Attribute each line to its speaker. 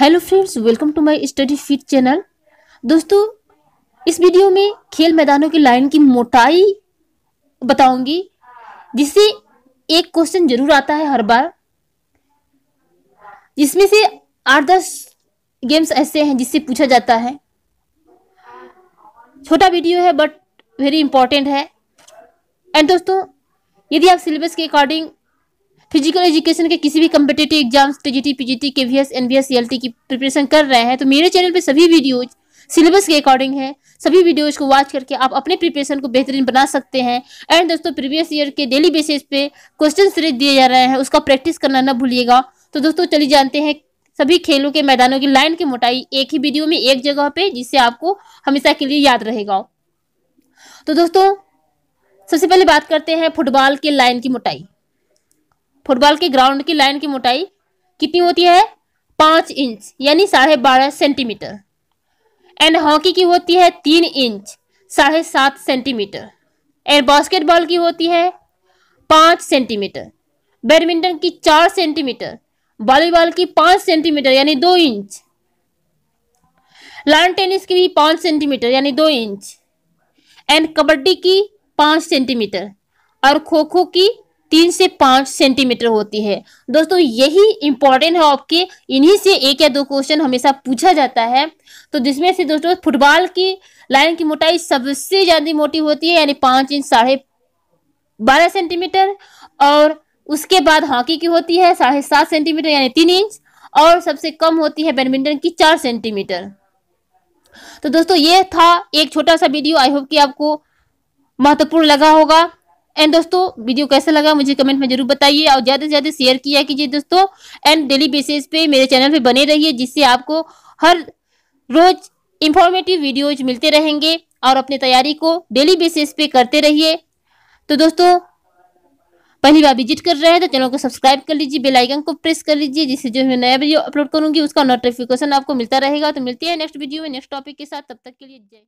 Speaker 1: hello friends welcome to my study fit channel दोस्तों इस video में खेल मैदानों की लाइन की मोटाई बताऊंगी जिससे एक क्वेश्चन जरूर आता है हर बार जिसमें से आठ दस गेम्स ऐसे हैं जिससे पूछा जाता है छोटा वीडियो है बट वेरी इंपॉर्टेंट है एंड दोस्तों यदि आप सिलेबस के अकॉर्डिंग फिजिकल एजुकेशन के किसी भी competitive exams TGT PGT KVS NVS CLT की प्रिपरेशन कर रहे हैं तो मेरे चैनल पे सभी वीडियोज सिलेबस के अकॉर्डिंग है सभी वीडियोज को वॉच करके आप अपने प्रिपरेशन को बेहतरीन बना सकते हैं एंड दोस्तों प्रीवियस ईयर के डेली बेसिस पे क्वेश्चन सीरीज दिए जा रहे हैं उसका प्रैक्टिस करना ना भूलिएगा तो दोस्तों चलिए जानते हैं सभी खेलों के मैदानों की लाइन की मोटाई एक ही वीडियो में एक जगह पे जिससे आपको हमेशा के लिए याद रहेगा तो दोस्तों सबसे पहले बात करते हैं फुटबॉल के लाइन की मोटाई फुटबॉल के ग्राउंड की लाइन की मोटाई कितनी होती है पाँच इंच यानी साढ़े बारह सेंटीमीटर एंड हॉकी की होती है तीन इंच साढ़े सात सेंटीमीटर एंड बास्केटबॉल की होती है पाँच सेंटीमीटर बैडमिंटन की चार सेंटीमीटर वॉलीबॉल की पाँच सेंटीमीटर यानी दो इंच लॉन टेनिस की भी पाँच सेंटीमीटर यानी दो इंच एंड कबड्डी की पाँच सेंटीमीटर और खो खो की तीन से पांच सेंटीमीटर होती है दोस्तों यही इंपॉर्टेंट है आपके इन्हीं से एक या दो क्वेश्चन हमेशा पूछा जाता है तो जिसमें से दोस्तों फुटबॉल की लाइन की मोटाई सबसे ज़्यादा मोटी होती है यानी पांच इंच साढ़े बारह सेंटीमीटर और उसके बाद हॉकी की होती है साढ़े सात सेंटीमीटर यानी तीन इंच और सबसे कम होती है बैडमिंटन की चार सेंटीमीटर तो दोस्तों ये था एक छोटा सा वीडियो आई होप कि आपको महत्वपूर्ण लगा होगा एंड दोस्तों वीडियो कैसा लगा मुझे कमेंट में जरूर बताइए और ज़्यादा से ज़्यादा शेयर किया कीजिए दोस्तों एंड डेली बेसिस पे मेरे चैनल पे बने रहिए जिससे आपको हर रोज इंफॉर्मेटिव वीडियोज मिलते रहेंगे और अपनी तैयारी को डेली बेसिस पे करते रहिए तो दोस्तों पहली बार विजिट कर रहे हैं तो चैनल को सब्सक्राइब कर लीजिए बेल आइकन को प्रेस कर लीजिए जिससे जो मैं नया वीडियो अपलोड करूंगी उसका नोटिफिकेशन आपको मिलता रहेगा तो मिलती है नेक्स्ट वीडियो में नेक्स्ट टॉपिक के साथ तब तक के लिए जय